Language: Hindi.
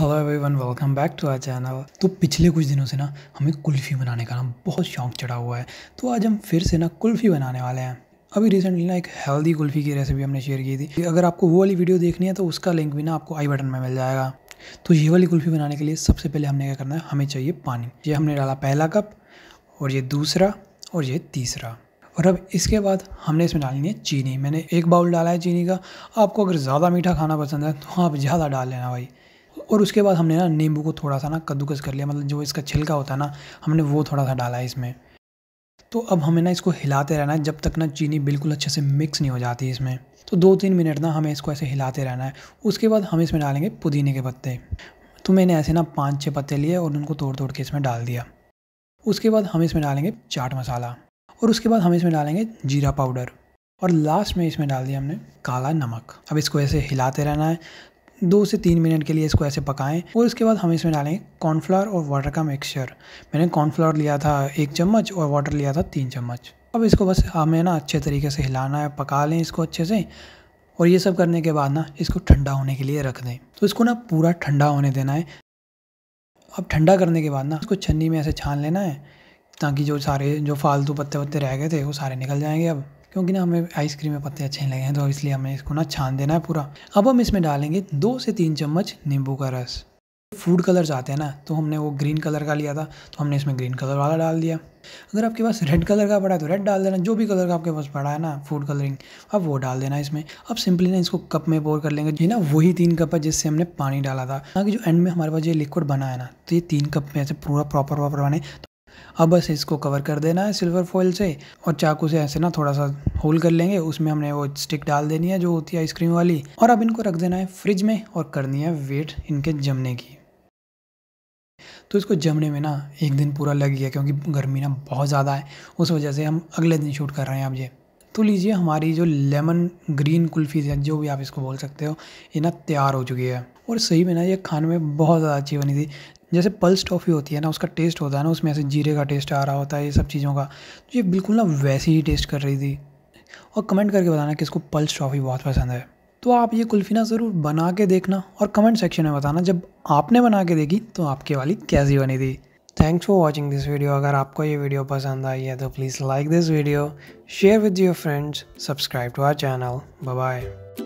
hello everyone welcome back to our channel तो पिछले कुछ दिनों से ना हमें कुल्फ़ी बनाने का ना बहुत शौक चढ़ा हुआ है तो आज हम फिर से ना कुल्फ़ी बनाने वाले हैं अभी रिसेंटली ना एक हेल्दी कुल्फ़ी की रेसिपी हमने शेयर की थी अगर आपको वो वाली वीडियो देखनी है तो उसका लिंक भी ना आपको आई बटन में मिल जाएगा तो ये वाली कुल्फ़ी बनाने के लिए सबसे पहले हमने क्या करना है हमें चाहिए पानी ये हमने डाला पहला कप और ये दूसरा और ये तीसरा और अब इसके बाद हमने इसमें डालनी है चीनी मैंने एक बाउल डाला है चीनी का आपको अगर ज़्यादा मीठा खाना पसंद है तो आप ज़्यादा डाल लेना भाई और उसके बाद हमने ना नींबू को थोड़ा सा ना कद्दूकस कर लिया मतलब जो इसका छिलका होता है ना हमने वो थोड़ा सा डाला है इसमें तो अब हमें ना इसको हिलाते रहना है जब तक ना चीनी बिल्कुल अच्छे से मिक्स नहीं हो जाती इसमें तो दो तीन मिनट ना हमें इसको ऐसे हिलाते रहना है उसके बाद हम इसमें डालेंगे पुदीने के पत्ते तो मैंने ऐसे ना पाँच छः पत्ते लिए और उनको तोड़ तोड़ के इसमें डाल दिया उसके बाद हम इसमें डालेंगे चाट मसाला और उसके बाद हम इसमें डालेंगे जीरा पाउडर और लास्ट में इसमें डाल दिया हमने काला नमक अब इसको ऐसे हिलाते रहना है दो से तीन मिनट के लिए इसको ऐसे पकाएं और इसके बाद हम इसमें डालें कॉर्नफ्लावर और वाटर का मिक्सचर मैंने कॉर्नफ्लावर लिया था एक चम्मच और वाटर लिया था तीन चम्मच अब इसको बस हमें ना अच्छे तरीके से हिलाना है पका लें इसको अच्छे से और ये सब करने के बाद ना इसको ठंडा होने के लिए रख दें तो इसको ना पूरा ठंडा होने देना है अब ठंडा करने के बाद ना इसको छन्नी में ऐसे छान लेना है ताकि जो सारे जो फालतू पत्ते वत्ते रह गए थे वो सारे निकल जाएंगे अब क्योंकि ना हमें आइसक्रीम में पत्ते अच्छे नहीं लगे हैं तो इसलिए हमें इसको ना छान देना है पूरा अब हम इसमें डालेंगे दो से तीन चम्मच नींबू का रस फूड कलर्स आते हैं ना तो हमने वो ग्रीन कलर का लिया था तो हमने इसमें ग्रीन कलर वाला डाल दिया अगर आपके पास रेड कलर का पड़ा है तो रेड डाल देना जो भी कलर का आपके पास पड़ा है ना फूड कलरिंग अब वो डाल देना इसमें अब सिंपली ना इसको कप में बोर कर लेंगे ये ना वही तीन कप है जिससे हमने पानी डाला था ताकि जो एंड में हमारे पास ये लिक्विड बना है ना तो ये तीन कप में ऐसे पूरा प्रॉपर वॉपर बने अब बस इसको कवर कर देना है सिल्वर फॉइल से और चाकू से ऐसे ना थोड़ा सा होल कर लेंगे उसमें हमने वो स्टिक डाल देनी है जो होती है आइसक्रीम वाली और अब इनको रख देना है फ्रिज में और करनी है वेट इनके जमने की तो इसको जमने में ना एक दिन पूरा लग गया क्योंकि गर्मी ना बहुत ज़्यादा है उस वजह से हम अगले दिन शूट कर रहे हैं आप ये तो लीजिए हमारी जो लेमन ग्रीन कुल्फ़ी है जो भी आप इसको बोल सकते हो ये ना तैयार हो चुकी है और सही में ना ये खाने में बहुत ज़्यादा अच्छी बनी थी जैसे पल्स टॉफ़ी होती है ना उसका टेस्ट होता है ना उसमें ऐसे जीरे का टेस्ट आ रहा होता है ये सब चीज़ों का तो ये बिल्कुल ना वैसी ही टेस्ट कर रही थी और कमेंट करके बताना कि इसको पल्स टॉफ़ी बहुत पसंद है तो आप ये कुल्फ़ी ना ज़रूर बना के देखना और कमेंट सेक्शन में बताना जब आपने बना के देखी तो आपकी वाली कैसी बनी थी thanks for watching this video अगर आपको ये वीडियो पसंद आई है तो please like this video share with your friends subscribe to our channel bye